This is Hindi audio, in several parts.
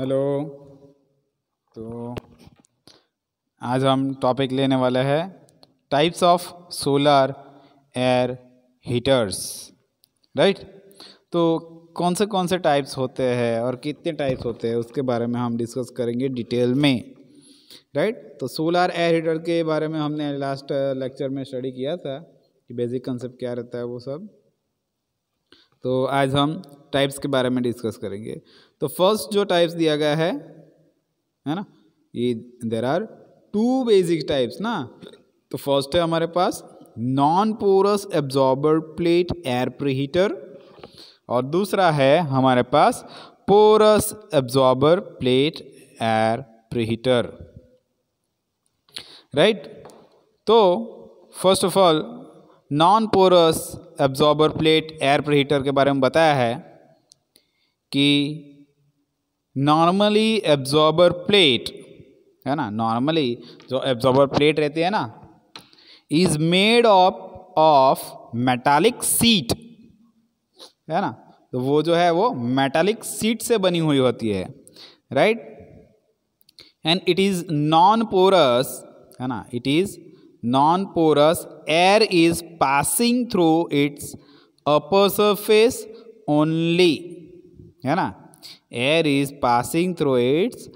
हेलो तो आज हम टॉपिक लेने वाले हैं types of solar air heaters right तो कौन से कौन से टाइप्स होते हैं और कितने टाइप्स होते हैं उसके बारे में हम डिस्कस करेंगे डिटेल में राइट तो सोलर एयर हीटर के बारे में हमने लास्ट लेक्चर में स्टडी किया था कि बेसिक कंसेप्ट क्या रहता है वो सब तो आज हम टाइप्स के बारे में डिस्कस करेंगे तो फर्स्ट जो टाइप्स दिया गया है है ना ये there are two basic types ना तो फर्स्ट है हमारे पास non porous absorber plate air preheater और दूसरा है हमारे पास porous absorber plate air preheater right तो first of all non porous absorber plate air preheater के बारे में बताया है कि नॉर्मली एब्जॉर्बर प्लेट है ना नॉर्मली जो एब्जॉर्बर प्लेट रहती है ना is made of of metallic sheet है ना तो वो जो है वो मेटालिक सीट से बनी हुई होती है right and it is non porous है ना it is non porous air is passing through its upper surface only है ना air is passing through its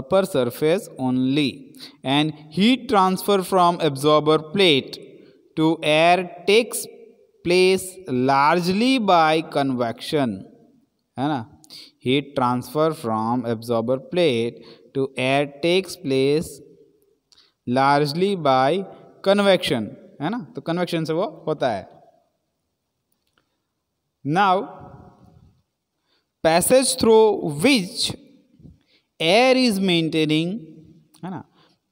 upper surface only and heat transfer from absorber plate to air takes place largely by convection है ना heat transfer from absorber plate to air takes place largely by convection है ना तो कन्वेक्शन से वो होता है now passage through which air is maintaining है ना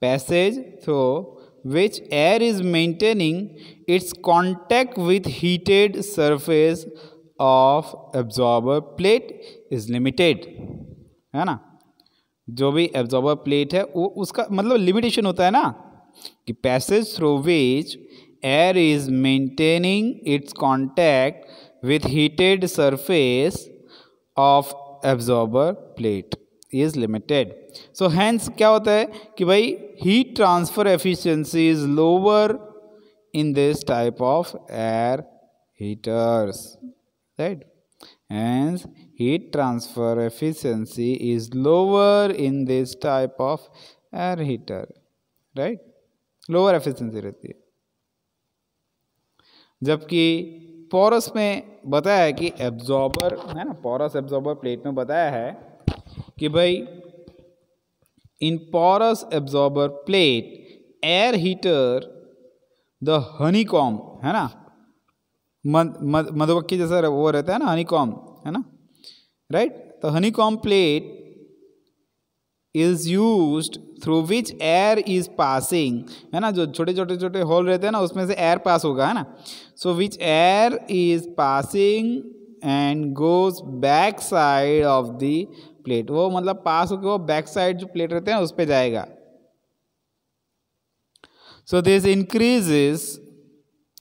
passage through which air is maintaining its contact with heated surface of absorber plate is limited है ना जो भी एब्जॉर्बर प्लेट है वो उसका मतलब लिमिटेशन होता है ना कि passage through which air is maintaining its contact with heated surface of absorber plate is limited so hence क्या होता है कि भाई heat transfer efficiency is lower in this type of air heaters right hence heat transfer efficiency is lower in this type of air heater right lower efficiency रहती है जबकि पोरस में बताया है कि एब्जॉर्बर है ना पोरस एब्जॉर्बर प्लेट में बताया है कि भाई in porous absorber plate air heater the honeycomb है ना मधुमक्खी जैसा वो रहता है ना हनीकॉम है ना राइट तो honeycomb plate is use through which air is passing है ना जो छोटे छोटे छोटे होल रहते हैं ना उसमें से एयर पास होगा है ना so which air is passing and goes back side of the plate वो मतलब पास होकर वो बैक साइड जो प्लेट रहते हैं उस पर जाएगा so this increases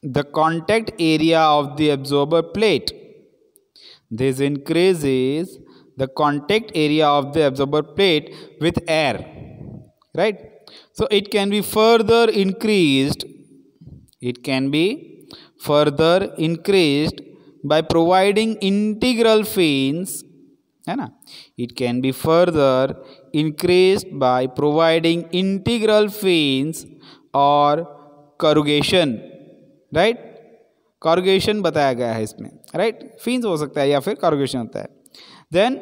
the contact area of the absorber plate this increases the contact area of the absorber plate with air right so it can be further increased it can be further increased by providing integral fins है ना it can be further increased by providing integral fins or corrugation right corrugation बताया गया है इसमें right fins हो सकता है या फिर corrugation होता है then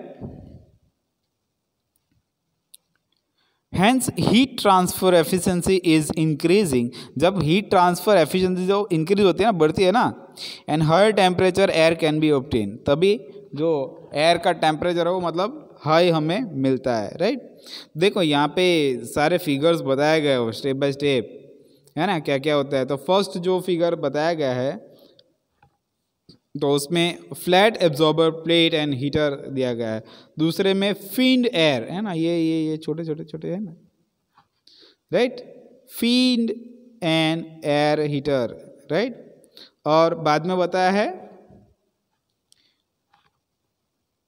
hence heat transfer efficiency is increasing जब हीट ट्रांसफर एफिशिएंसी जो इंक्रीज होती है ना बढ़ती है ना and high temperature air can be obtain तभी जो एयर का टेम्परेचर है वो मतलब हाई हमें मिलता है राइट देखो यहाँ पे सारे फिगर्स बताए गए हो स्टेप बाय स्टेप है ना क्या क्या होता है तो फर्स्ट जो फिगर बताया गया है तो उसमें flat absorber plate and heater दिया गया है दूसरे में फीड एयर है ना ये ये ये छोटे छोटे छोटे है ना right feed and air heater right और बाद में बताया है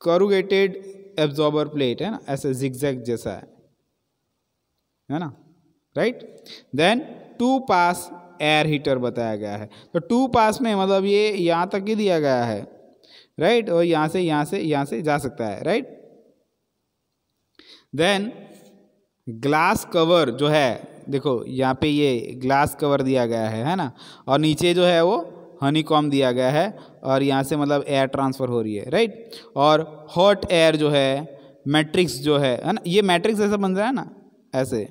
करुगेटेड एब्जॉर्बर प्लेट है ना ऐसे जिगजैग जैसा है है ना right then two pass air heater बताया गया है तो टू पास में मतलब ये यहाँ तक ही दिया गया है राइट और यहाँ से यहाँ से यहाँ से जा सकता है राइट देन ग्लास कवर जो है देखो यहाँ पे ये ग्लास कवर दिया गया है है ना और नीचे जो है वो हनी कॉम दिया गया है और यहाँ से मतलब एयर ट्रांसफ़र हो रही है राइट और हॉट एयर जो है मैट्रिक्स जो है है ना ये मैट्रिक्स ऐसा बन रहा है ना ऐसे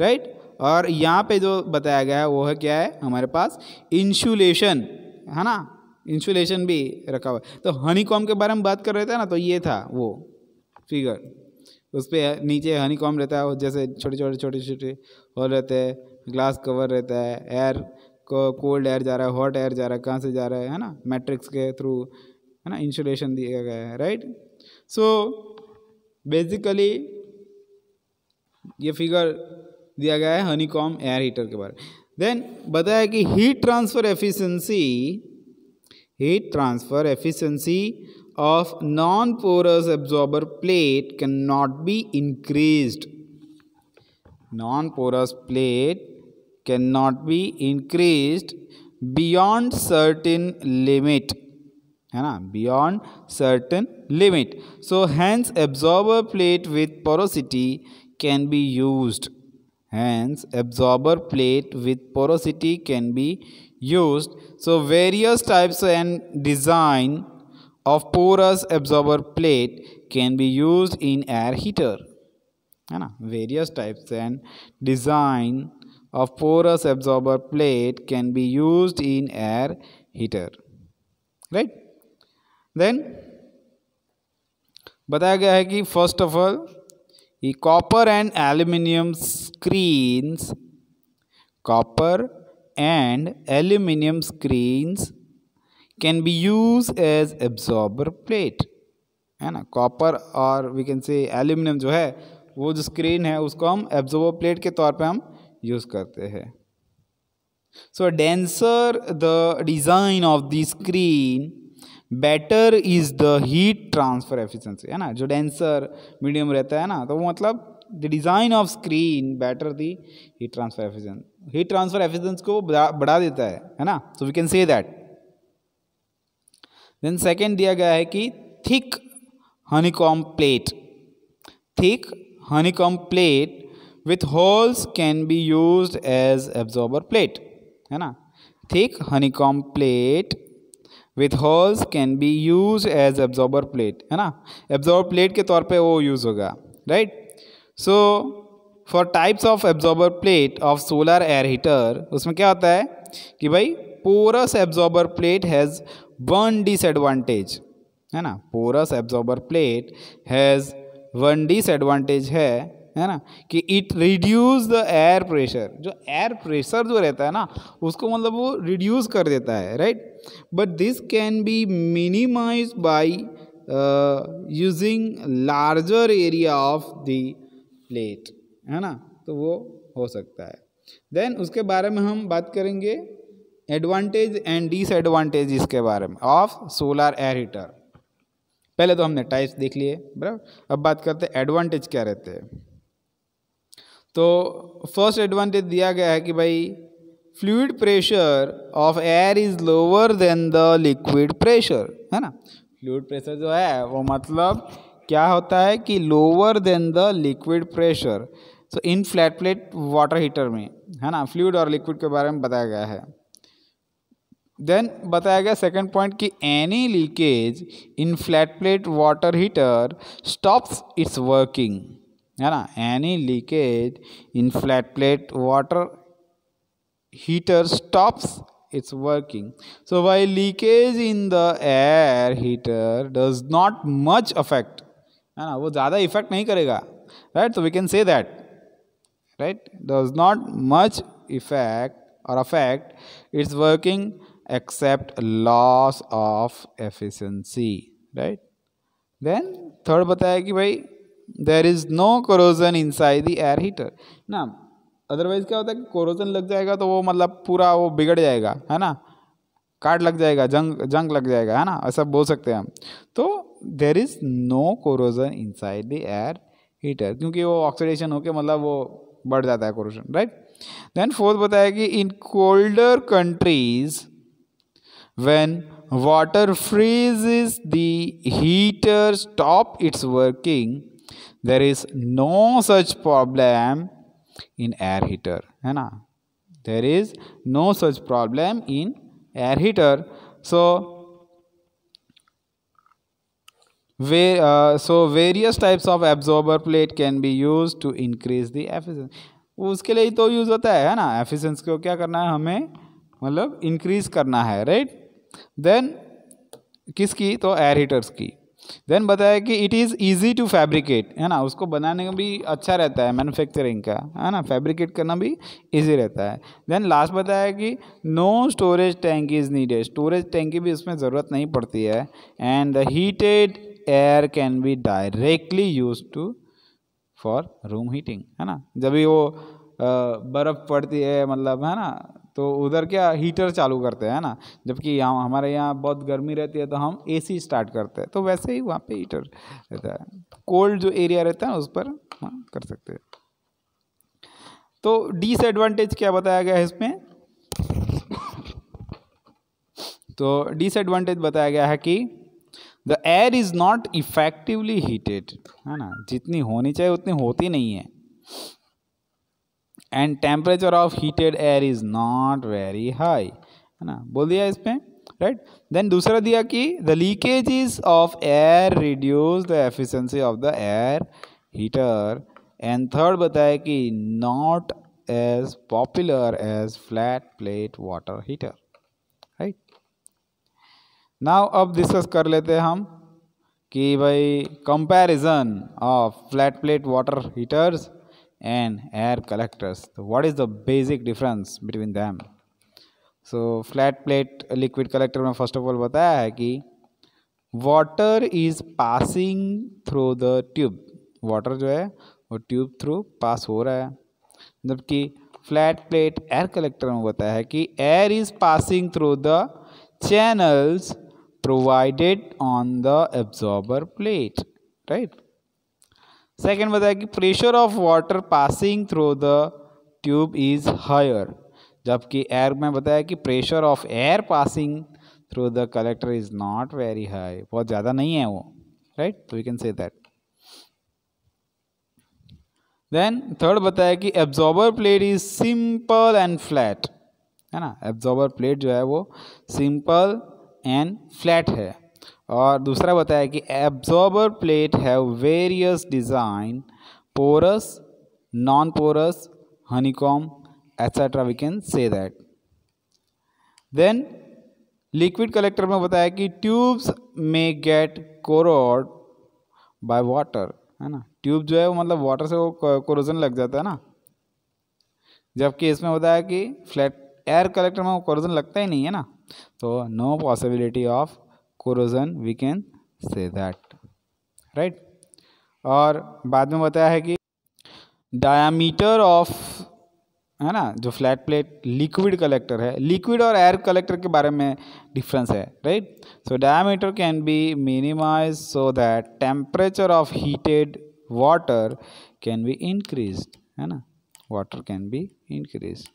राइट और यहाँ पे जो बताया गया है वो है क्या है हमारे पास इंसुलेशन है ना इंसुलेशन भी रखा हुआ है तो हनीकॉम के बारे में बात कर रहे थे ना तो ये था वो फिगर उस पर नीचे हनीकॉम रहता है जैसे छोटे छोटे छोटे छोटे होल रहते हैं ग्लास कवर रहता है एयर को कोल्ड एयर जा रहा है हॉट एयर जा रहा है कहाँ से जा रहा है है ना मैट्रिक्स के थ्रू है ना इंसुलेशन दिया गया है राइट सो बेसिकली ये फिगर दिया गया है हनी कॉम एयर हीटर के बारे में देन बताया कि heat transfer efficiency heat transfer efficiency of non porous absorber plate can not be increased non porous plate can not be increased beyond certain limit है ना beyond certain limit so hence absorber plate with porosity can be used Hence, absorber plate with porosity can be used. So, various types and design of porous absorber plate can be used in air heater. Various types and design of porous absorber plate can be used in air heater. Right? Then, बताया गया है कि फर्स्ट ऑफ ये copper and aluminium screens copper and aluminium screens can be use as absorber plate है ना कॉपर और वी कैन से एल्यूमिनियम जो है वो जो स्क्रीन है उसको हम एब्जॉर्बर प्लेट के तौर पे हम यूज़ करते हैं so denser the design of the screen better is the heat transfer efficiency है ना जो डेंसर मीडियम रहता है ना तो वो मतलब the design of screen better the heat transfer efficiency heat transfer efficiency को बढ़ा, देता है है ना so we can say that then second दिया गया है कि thick honeycomb plate thick honeycomb plate with holes can be use as absorber plate है ना thick honeycomb plate with holes can be use as absorber plate है ना एब्जॉर्बर प्लेट के तौर पे वो यूज़ होगा right so for types of absorber plate of solar air heater उसमें क्या होता है कि भाई porous absorber plate has one disadvantage है ना porous absorber plate has one disadvantage है है ना कि it reduce the air pressure जो एयर प्रेशर जो रहता है ना उसको मतलब वो रिड्यूस कर देता है right but this can be minimize by using larger area of the plate है ना तो वो हो सकता है देन उसके बारे में हम बात करेंगे एडवांटेज एंड डिसएडवांटेज इसके बारे में ऑफ सोलार एयर हीटर पहले तो हमने टाइप्स देख लिए बराबर अब बात करते हैं एडवांटेज क्या रहते हैं तो फर्स्ट एडवांटेज दिया गया है कि भाई fluid pressure of air is lower than the liquid pressure है ना फ्लूड प्रेशर जो है वो मतलब क्या होता है कि lower than the liquid pressure so in flat plate water heater में है ना फ्लूड और लिक्विड के बारे में बताया गया है देन बताया गया सेकंड पॉइंट कि any leakage in flat plate water heater stops its working है ना any leakage in flat plate water heater stops its working so while leakage in the air heater does not much affect है ना वो ज़्यादा इफेक्ट नहीं करेगा राइट तो we can say that right does not much effect और affect its working except loss of efficiency right then third बताया कि भाई there is no corrosion inside the air heater ना अदरवाइज़ क्या होता है कि कोरोजन लग जाएगा तो वो मतलब पूरा वो बिगड़ जाएगा है ना कार्ड लग जाएगा जंग जंग लग जाएगा है ना ऐसा बोल सकते हैं हम तो there is no corrosion inside the air heater क्योंकि वो ऑक्सीडेशन होकर मतलब वो बढ़ जाता है कोरोजन राइट देन फोर्थ बताया कि in colder countries when water freeze is the heater stop it's working there is no such problem in air heater है ना there is no such problem in air heater so way so various types of absorber plate can be use to increase the the उसके लिए तो यूज़ होता है ना एफिशिएंसी को क्या करना है हमें मतलब इंक्रीज करना है राइट right? देन किसकी तो एयर हीटर्स की देन बताया कि it is easy to fabricate है ना उसको बनाने में भी अच्छा रहता है मैनुफैक्चरिंग का है ना फैब्रिकेट करना भी ईजी रहता है देन लास्ट बताया कि no storage tank is needed storage tank की भी उसमें ज़रूरत नहीं पड़ती है and the heated air can be directly use to for room heating है ना जब भी वो बर्फ़ पड़ती है मतलब है ना तो उधर क्या हीटर चालू करते हैं ना जबकि यहाँ हमारे यहाँ बहुत गर्मी रहती है तो हम एसी स्टार्ट करते हैं तो वैसे ही वहाँ पे हीटर रहता है कोल्ड जो एरिया रहता है उस पर कर सकते हैं तो डिसएडवांटेज क्या बताया गया है इसमें तो डिसएडवांटेज बताया गया है कि the air is not effectively heated है ना जितनी होनी चाहिए उतनी होती नहीं है and temperature of heated air is not very high है ना बोल दिया इसमें राइट देन दूसरा दिया कि the leakage of air reduce the efficiency of the air heater and third बताया कि not as popular as flat plate water heater right now अब डिस्कस कर लेते हैं हम कि भाई comparison of flat plate water heaters and air collectors. So what is the basic difference between them? So flat plate liquid collector में फर्स्ट ऑफ ऑल बताया है कि water is passing through the tube water जो है वो ट्यूब थ्रू पास हो रहा है जबकि फ्लैट प्लेट एयर कलेक्टर में बताया है कि air is passing through the channels provided on the absorber plate right second बताया कि pressure of water passing through the tube is higher जबकि एयर में बताया कि pressure of air passing through the collector is not very high बहुत ज़्यादा नहीं है वो right we can say that then third बताया कि absorber plate is simple and flat है ना एब्जॉर्बर प्लेट जो है वो सिंपल एंड फ्लैट है और दूसरा बताया कि absorber plate have various design porous non porous honeycomb etcetera we can say that then liquid collector में बताया कि ट्यूब्स में गेट कोरोड बाय वाटर है ना ट्यूब जो है वो मतलब वाटर से वो कोरोजन लग जाता है ना जबकि इसमें बताया कि फ्लैट एयर कलेक्टर में वो कोरोजन लगता ही नहीं है ना तो no possibility of corrosion we can say that right और बाद में बताया है कि डायामीटर ऑफ है ना जो फ्लैट प्लेट लिक्विड कलेक्टर है लिक्विड और एयर कलेक्टर के बारे में डिफरेंस है right so diameter can be minimize so that temperature of heated water can be increase है ना water can be increase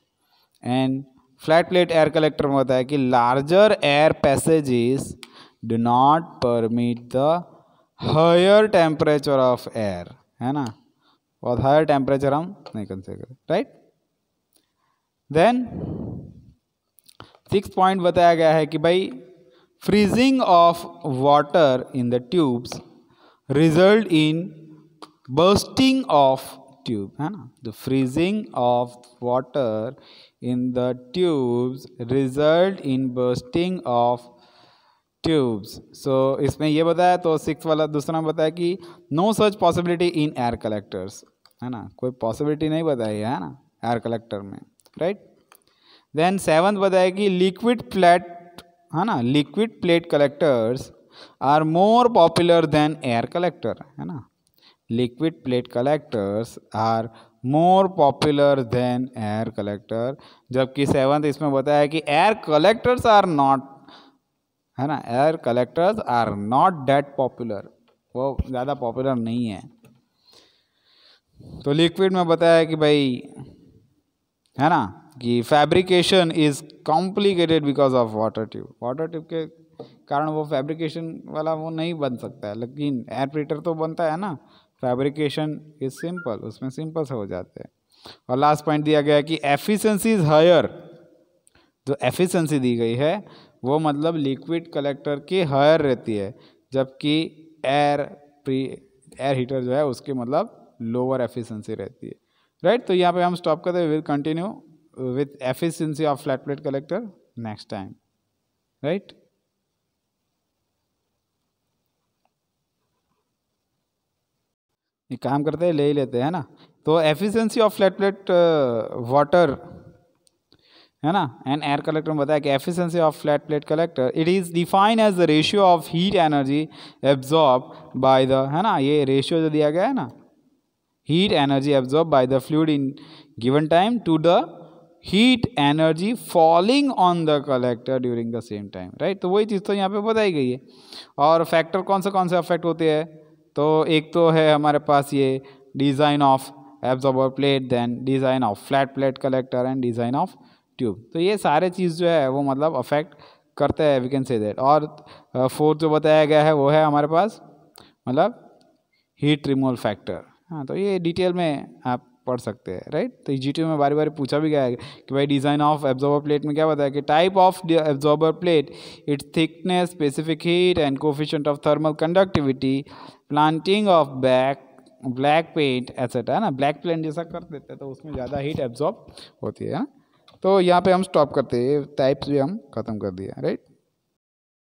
and flat plate air collector में होता है कि larger air passage do not permit the higher temperature of air है ना बहुत higher temperature हम नहीं कर सकते right then sixth point बताया गया है कि भाई freezing of water in the tubes result in bursting of tube है ना the freezing of water in the tubes result in bursting of tubes so इसमें ये बताया तो सिक्स वाला दूसरा बताया कि no such possibility in air collectors है ना कोई पॉसिबिलिटी नहीं बताई है ना एयर कलेक्टर में राइट देन सेवन्थ बताया कि लिक्विड प्लेट है ना liquid plate collectors are more popular than air collector है ना liquid plate collectors are more popular than air collector जबकि सेवन्थ इसमें बताया कि एयर कलेक्टर्स आर नॉट है ना air collectors are not that popular वो ज़्यादा पॉपुलर नहीं है तो लिक्विड में बताया कि भाई है ना कि fabrication is complicated because of water tube water tube के कारण वो फैब्रिकेशन वाला वो नहीं बन सकता है लेकिन एयर प्रिटर तो बनता है ना फैब्रिकेशन इज सिंपल उसमें सिंपल से हो जाते हैं और लास्ट पॉइंट दिया गया कि एफिशिएंसी इज हायर जो एफिशिएंसी दी गई है वो मतलब लिक्विड कलेक्टर की हायर रहती है जबकि एयर प्री एयर हीटर जो है उसकी मतलब लोअर एफिशिएंसी रहती है राइट right? तो यहाँ पे हम स्टॉप करते हैं will continue with efficiency of flat plate collector next time right ये काम करते हैं ले ही लेते हैं ना तो efficiency of flat plate water है ना एंड एयर कलेक्टर में बताया कि efficiency of flat plate collector it is define as the ratio of heat energy absorb by the है ना ये रेशियो जो दिया गया है ना heat energy absorb by the fluid in given time to the heat energy falling on the collector during the same time right तो वही चीज़ तो यहाँ पे बताई गई है और फैक्टर कौन से कौन से अफेक्ट होते हैं तो एक तो है हमारे पास ये design of absorber plate then design of flat plate collector and design of tube तो ये सारे चीज़ जो है वो मतलब अफेक्ट करते हैं वी कैन से दैट और फोर्थ जो बताया गया है वो है हमारे पास मतलब हीट रिमूवल फैक्टर हाँ तो ये डिटेल में आप पढ़ सकते हैं राइट तो जी में बारी बारी पूछा भी गया है कि भाई डिज़ाइन ऑफ एब्जॉर्बर प्लेट में क्या बताया कि type of absorber plate its thickness specific heat and coefficient of thermal conductivity planting of back black paint asset है ना ब्लैक प्लेंट जैसा कर देते हैं तो उसमें ज़्यादा हीट एब्जॉर्ब होती है तो यहाँ पे हम स्टॉप करते हैं टाइप्स भी हम ख़त्म कर दिया राइट